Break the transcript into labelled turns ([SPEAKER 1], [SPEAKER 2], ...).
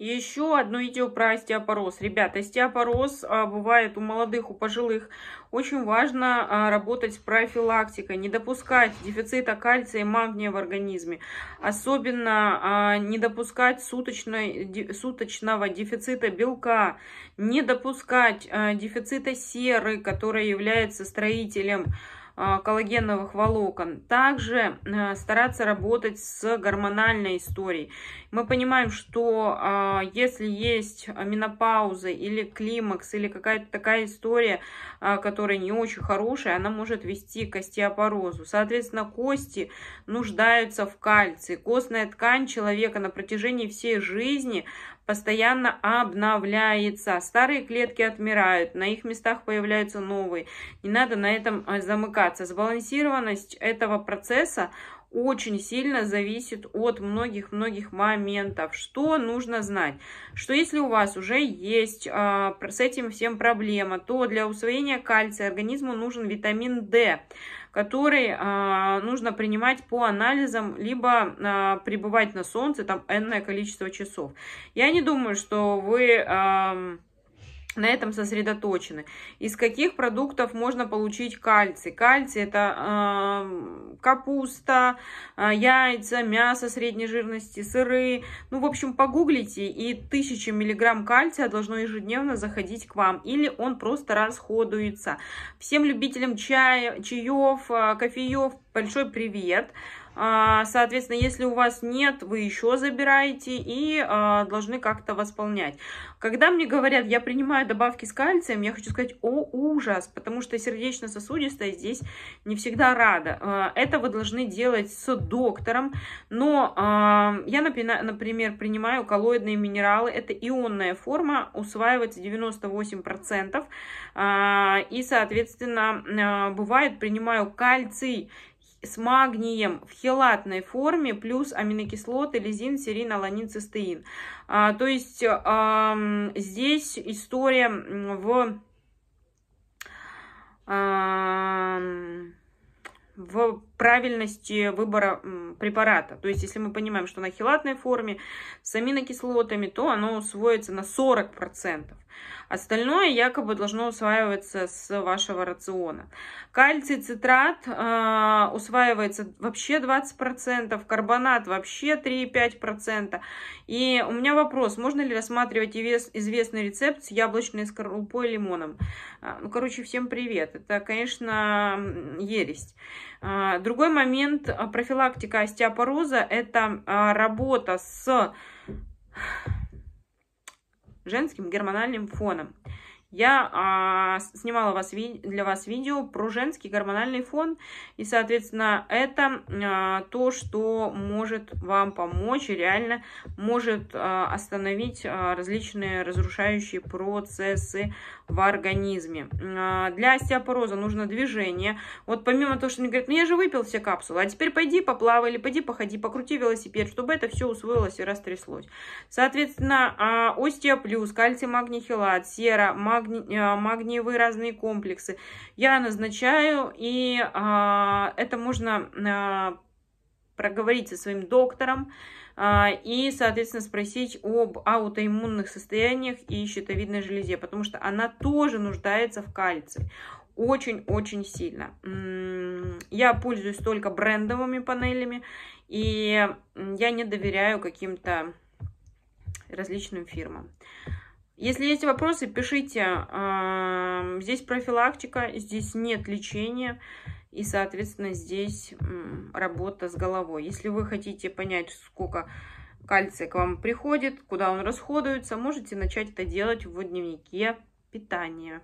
[SPEAKER 1] Еще одно видео про остеопороз. Ребята, остеопороз а, бывает у молодых, у пожилых. Очень важно а, работать с профилактикой, не допускать дефицита кальция и магния в организме. Особенно а, не допускать суточной, суточного дефицита белка, не допускать дефицита серы, которая является строителем Э, коллагеновых волокон. Также э, стараться работать с гормональной историей. Мы понимаем, что э, если есть менопауза или климакс, или какая-то такая история, которая не очень хорошая, она может вести к остеопорозу. Соответственно, кости нуждаются в кальции. Костная ткань человека на протяжении всей жизни постоянно обновляется. Старые клетки отмирают, на их местах появляются новые. Не надо на этом э, замыкаться. Сбалансированность этого процесса очень сильно зависит от многих-многих моментов. Что нужно знать? Что если у вас уже есть а, с этим всем проблема, то для усвоения кальция организму нужен витамин D, который а, нужно принимать по анализам, либо а, пребывать на солнце там энное количество часов. Я не думаю, что вы... А, на этом сосредоточены. Из каких продуктов можно получить кальций? Кальций это э, капуста, э, яйца, мясо средней жирности, сыры. Ну, в общем, погуглите, и 1000 миллиграмм кальция должно ежедневно заходить к вам. Или он просто расходуется. Всем любителям чая, чаев, э, кофеев большой привет. Привет! А, соответственно, если у вас нет, вы еще забираете и а, должны как-то восполнять. Когда мне говорят, я принимаю добавки с кальцием, я хочу сказать, о, ужас, потому что сердечно-сосудистая здесь не всегда рада. А, это вы должны делать с доктором, но я, например, принимаю коллоидные минералы, это ионная форма, усваивается 98%, и, соответственно, бывает, принимаю кальций с магнием в хелатной форме плюс аминокислоты лизин, серин, аланин, цистеин. А, то есть а, здесь история в... А, в правильности выбора препарата. То есть, если мы понимаем, что на хелатной форме с аминокислотами, то оно усвоится на 40%. Остальное якобы должно усваиваться с вашего рациона. Кальций цитрат э, усваивается вообще 20%, карбонат вообще 3-5 3,5%. И у меня вопрос, можно ли рассматривать известный рецепт с яблочной скорлупой и лимоном? Э, ну, короче, всем привет. Это, конечно, ересь э, Другой момент а, профилактика остеопороза – это а, работа с женским гормональным фоном. Я а, снимала вас, для вас видео про женский гормональный фон. И, соответственно, это а, то, что может вам помочь и реально может а, остановить а, различные разрушающие процессы в организме. А, для остеопороза нужно движение. Вот помимо того, что мне говорят, ну я же выпил все капсулы, а теперь пойди поплавай или пойди походи, покрути велосипед, чтобы это все усвоилось и растряслось. Соответственно, а, остеоплюс, кальций, магний, хелат, сера, магний, магни... Э, магниевые разные комплексы. Я назначаю, и а, это можно а, проговорить со своим доктором а, и, соответственно, спросить об аутоиммунных состояниях и щитовидной железе, потому что она тоже нуждается в кальции очень-очень сильно. Я пользуюсь только брендовыми панелями, и я не доверяю каким-то различным фирмам. Если есть вопросы, пишите. Эм, здесь профилактика, здесь нет лечения. И, соответственно, здесь работа с головой. Если вы хотите понять, сколько кальция к вам приходит, куда он расходуется, можете начать это делать в дневнике питания.